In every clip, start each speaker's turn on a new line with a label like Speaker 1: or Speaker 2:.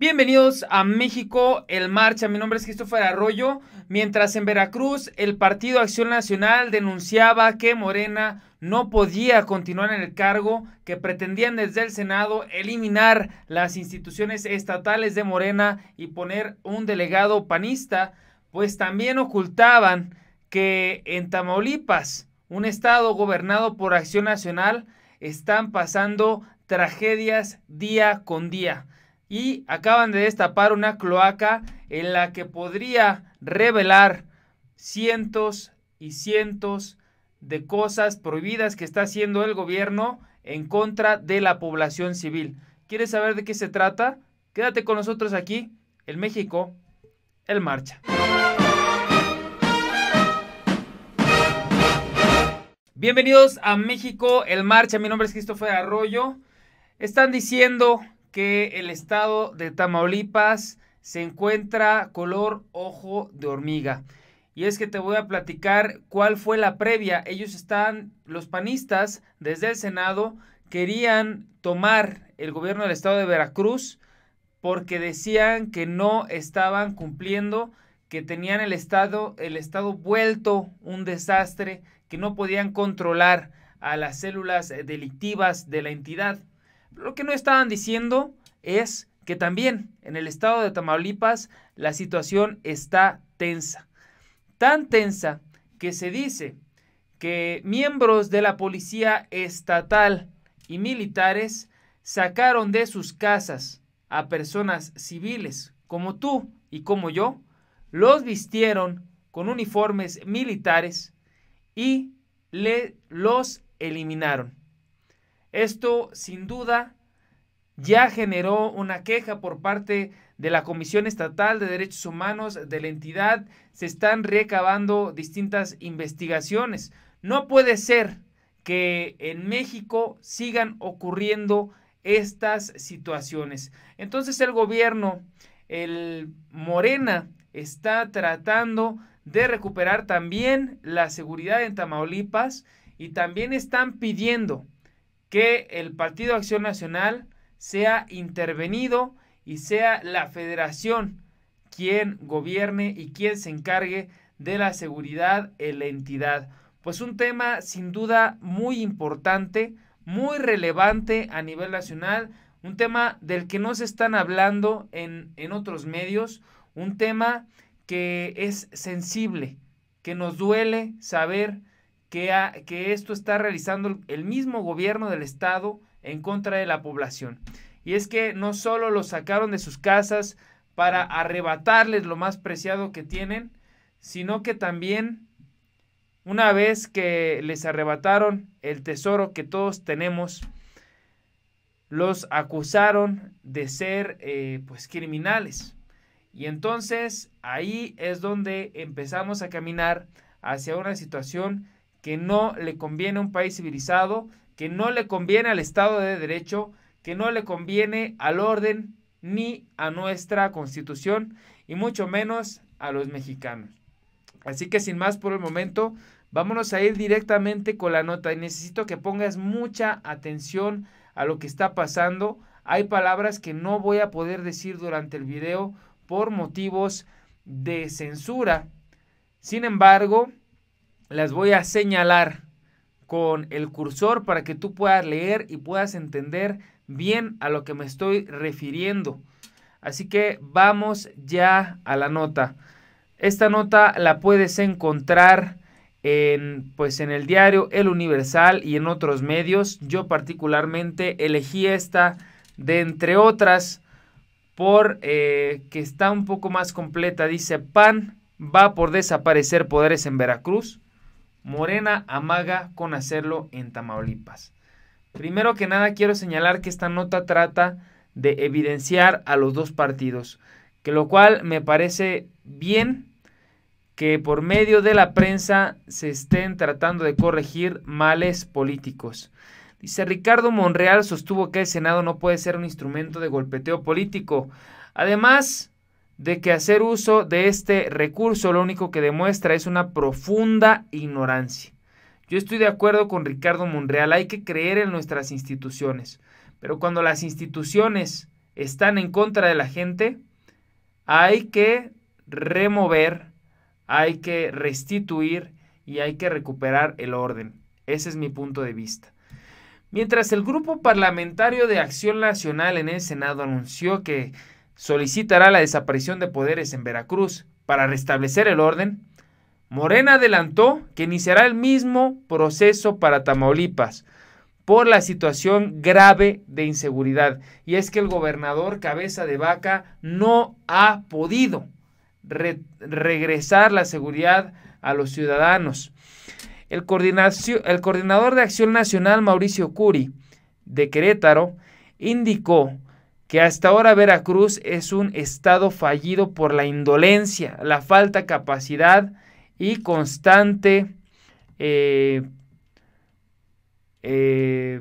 Speaker 1: Bienvenidos a México, el Marcha. Mi nombre es Cristóbal Arroyo. Mientras en Veracruz el Partido Acción Nacional denunciaba que Morena no podía continuar en el cargo, que pretendían desde el Senado eliminar las instituciones estatales de Morena y poner un delegado panista, pues también ocultaban que en Tamaulipas, un estado gobernado por Acción Nacional, están pasando tragedias día con día y acaban de destapar una cloaca en la que podría revelar cientos y cientos de cosas prohibidas que está haciendo el gobierno en contra de la población civil. ¿Quieres saber de qué se trata? Quédate con nosotros aquí, en México, el Marcha. Bienvenidos a México, el Marcha. Mi nombre es Christopher Arroyo. Están diciendo que el estado de Tamaulipas se encuentra color ojo de hormiga. Y es que te voy a platicar cuál fue la previa. Ellos están, los panistas, desde el Senado, querían tomar el gobierno del estado de Veracruz porque decían que no estaban cumpliendo, que tenían el estado, el estado vuelto un desastre, que no podían controlar a las células delictivas de la entidad. Lo que no estaban diciendo es que también en el estado de Tamaulipas la situación está tensa. Tan tensa que se dice que miembros de la policía estatal y militares sacaron de sus casas a personas civiles como tú y como yo, los vistieron con uniformes militares y los eliminaron. Esto, sin duda, ya generó una queja por parte de la Comisión Estatal de Derechos Humanos de la entidad. Se están recabando distintas investigaciones. No puede ser que en México sigan ocurriendo estas situaciones. Entonces el gobierno, el Morena, está tratando de recuperar también la seguridad en Tamaulipas y también están pidiendo que el Partido Acción Nacional sea intervenido y sea la federación quien gobierne y quien se encargue de la seguridad en la entidad. Pues un tema sin duda muy importante, muy relevante a nivel nacional, un tema del que no se están hablando en, en otros medios, un tema que es sensible, que nos duele saber que, esto está realizando el mismo gobierno del estado en contra de la población. Y es que no solo los sacaron de sus casas para arrebatarles lo más preciado que tienen, sino que también una vez que les arrebataron el tesoro que todos tenemos, los acusaron de ser eh, pues criminales. Y entonces ahí es donde empezamos a caminar hacia una situación que no le conviene a un país civilizado, que no le conviene al Estado de Derecho, que no le conviene al orden ni a nuestra constitución y mucho menos a los mexicanos. Así que sin más por el momento, vámonos a ir directamente con la nota y necesito que pongas mucha atención a lo que está pasando. Hay palabras que no voy a poder decir durante el video por motivos de censura. Sin embargo, las voy a señalar con el cursor para que tú puedas leer y puedas entender bien a lo que me estoy refiriendo. Así que vamos ya a la nota. Esta nota la puedes encontrar en, pues en el diario El Universal y en otros medios. Yo particularmente elegí esta de entre otras por eh, que está un poco más completa. Dice PAN va por desaparecer poderes en Veracruz. Morena amaga con hacerlo en Tamaulipas. Primero que nada quiero señalar que esta nota trata de evidenciar a los dos partidos, que lo cual me parece bien que por medio de la prensa se estén tratando de corregir males políticos. Dice Ricardo Monreal sostuvo que el Senado no puede ser un instrumento de golpeteo político. Además, de que hacer uso de este recurso lo único que demuestra es una profunda ignorancia. Yo estoy de acuerdo con Ricardo Monreal, hay que creer en nuestras instituciones, pero cuando las instituciones están en contra de la gente, hay que remover, hay que restituir y hay que recuperar el orden. Ese es mi punto de vista. Mientras el Grupo Parlamentario de Acción Nacional en el Senado anunció que solicitará la desaparición de poderes en Veracruz para restablecer el orden, Morena adelantó que iniciará el mismo proceso para Tamaulipas por la situación grave de inseguridad. Y es que el gobernador cabeza de vaca no ha podido regresar la seguridad a los ciudadanos. El, el coordinador de Acción Nacional, Mauricio Curi, de Querétaro, indicó que hasta ahora Veracruz es un estado fallido por la indolencia, la falta de capacidad y constante eh, eh,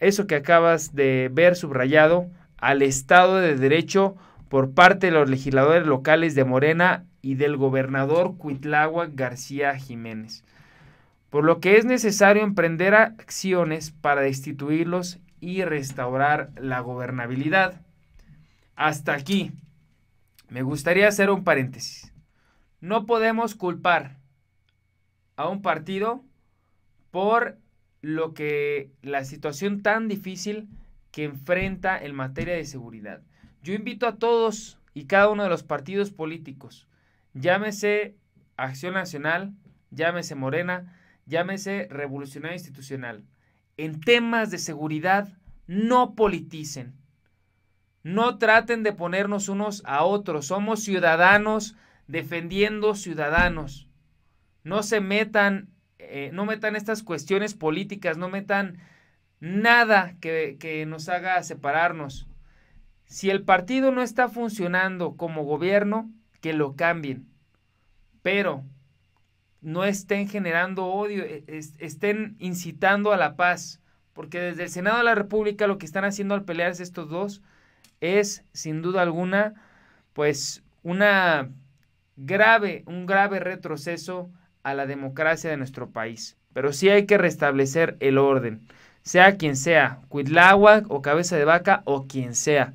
Speaker 1: eso que acabas de ver subrayado al Estado de Derecho por parte de los legisladores locales de Morena y del gobernador Cuitlagua García Jiménez, por lo que es necesario emprender acciones para destituirlos y restaurar la gobernabilidad. Hasta aquí. Me gustaría hacer un paréntesis. No podemos culpar a un partido por lo que la situación tan difícil que enfrenta en materia de seguridad. Yo invito a todos y cada uno de los partidos políticos, llámese Acción Nacional, llámese Morena, llámese Revolucionario Institucional, en temas de seguridad no politicen. No traten de ponernos unos a otros. Somos ciudadanos defendiendo ciudadanos. No se metan, eh, no metan estas cuestiones políticas, no metan nada que nos haga separarnos. Si el partido no está funcionando como gobierno, que lo cambien. Pero no estén generando odio, e, estén incitando a la paz, porque desde el Senado de la República lo que están haciendo al pelearse estos dos es, sin duda alguna, pues una grave, un grave retroceso a la democracia de nuestro país. Pero sí hay que restablecer el orden, sea quien sea, Cuitláhuac o Cabeza de Vaca o quien sea.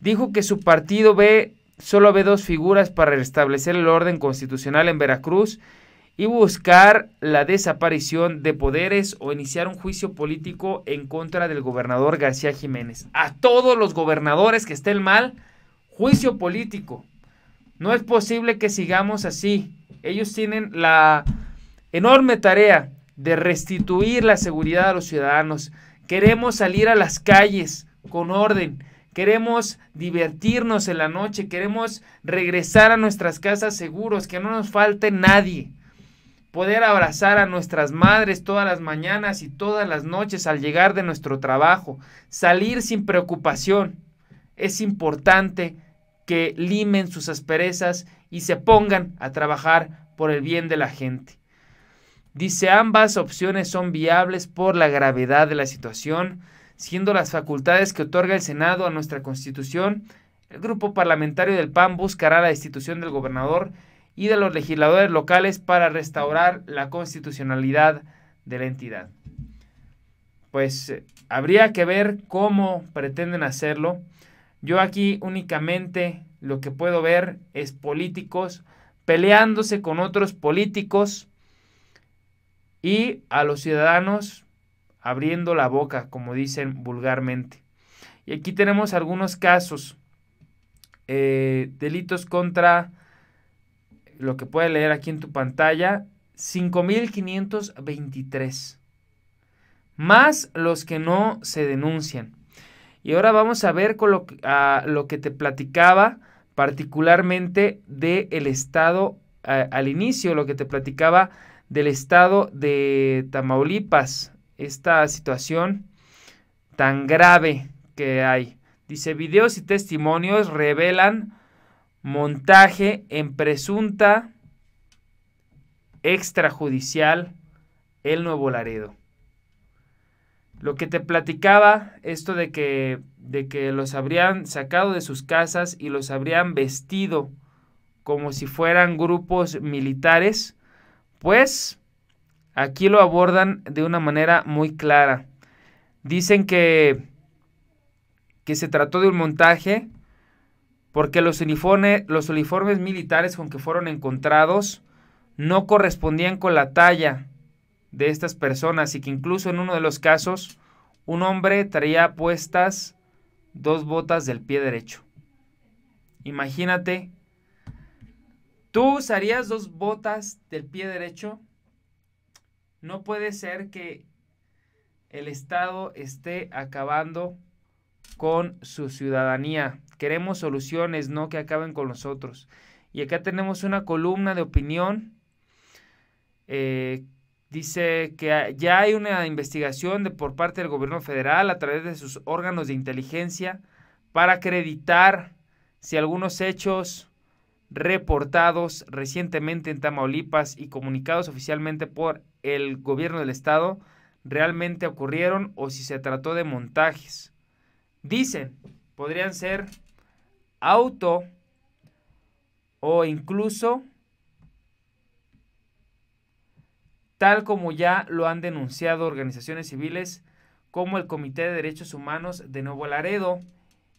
Speaker 1: Dijo que su partido ve, solo ve dos figuras para restablecer el orden constitucional en Veracruz y buscar la desaparición de poderes o iniciar un juicio político en contra del gobernador García Jiménez. A todos los gobernadores que estén mal, juicio político. No es posible que sigamos así. Ellos tienen la enorme tarea de restituir la seguridad a los ciudadanos. Queremos salir a las calles con orden. Queremos divertirnos en la noche. Queremos regresar a nuestras casas seguros, que no nos falte nadie poder abrazar a nuestras madres todas las mañanas y todas las noches al llegar de nuestro trabajo, salir sin preocupación. Es importante que limen sus asperezas y se pongan a trabajar por el bien de la gente. Dice, ambas opciones son viables por la gravedad de la situación, siendo las facultades que otorga el Senado a nuestra Constitución. El grupo parlamentario del PAN buscará la destitución del gobernador y de los legisladores locales para restaurar la constitucionalidad de la entidad. Pues eh, habría que ver cómo pretenden hacerlo. Yo aquí únicamente lo que puedo ver es políticos peleándose con otros políticos y a los ciudadanos abriendo la boca, como dicen vulgarmente. Y aquí tenemos algunos casos, eh, delitos contra lo que puede leer aquí en tu pantalla, 5.523. Más los que no se denuncian. Y ahora vamos a ver con lo, que te platicaba particularmente del estado al inicio, lo que te platicaba del estado de Tamaulipas, esta situación tan grave que hay. Dice, videos y testimonios revelan montaje en presunta extrajudicial El Nuevo Laredo. Lo que te platicaba, esto de que, de que los habrían sacado de sus casas y los habrían vestido como si fueran grupos militares, pues aquí lo abordan de una manera muy clara. Dicen que, que se trató de un montaje porque los, uniformes militares con que fueron encontrados no correspondían con la talla de estas personas y que incluso en uno de los casos un hombre traía puestas dos botas del pie derecho. Imagínate, ¿tú usarías dos botas del pie derecho? No puede ser que el Estado esté acabando con su ciudadanía. Queremos soluciones, no que acaben con nosotros. Y acá tenemos una columna de opinión. Eh, dice que ya hay una investigación por parte del gobierno federal a través de sus órganos de inteligencia para acreditar si algunos hechos reportados recientemente en Tamaulipas y comunicados oficialmente por el gobierno del estado realmente ocurrieron o si se trató de montajes. Dicen, podrían ser auto o incluso tal como ya lo han denunciado organizaciones civiles como el Comité de Derechos Humanos de Nuevo Laredo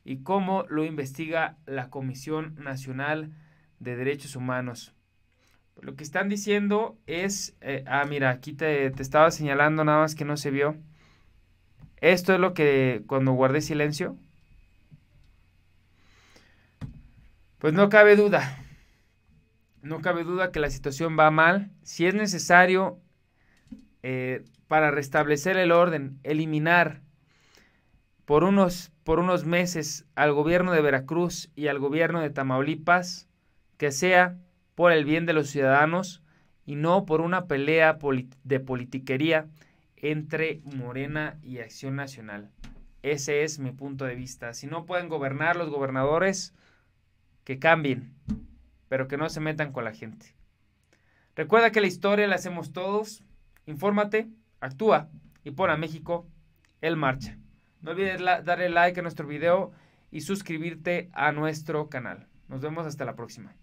Speaker 1: y como lo investiga la Comisión Nacional de Derechos Humanos. Lo que están diciendo es, eh, ah, mira, aquí te, te estaba señalando nada más que no se vio. Esto es lo que cuando guardé silencio. Pues no cabe duda. No cabe duda que la situación va mal. Si es necesario eh, para restablecer el orden, eliminar por unos, por unos meses al gobierno de Veracruz y al gobierno de Tamaulipas, que sea por el bien de los ciudadanos y no por una pelea de politiquería entre Morena y Acción Nacional. Ese es mi punto de vista. Si no pueden gobernar los gobernadores, que cambien, pero que no se metan con la gente. Recuerda que la historia la hacemos todos. Infórmate, actúa y pon a México en marcha. No olvides darle like a nuestro video y suscribirte a nuestro canal. Nos vemos hasta la próxima.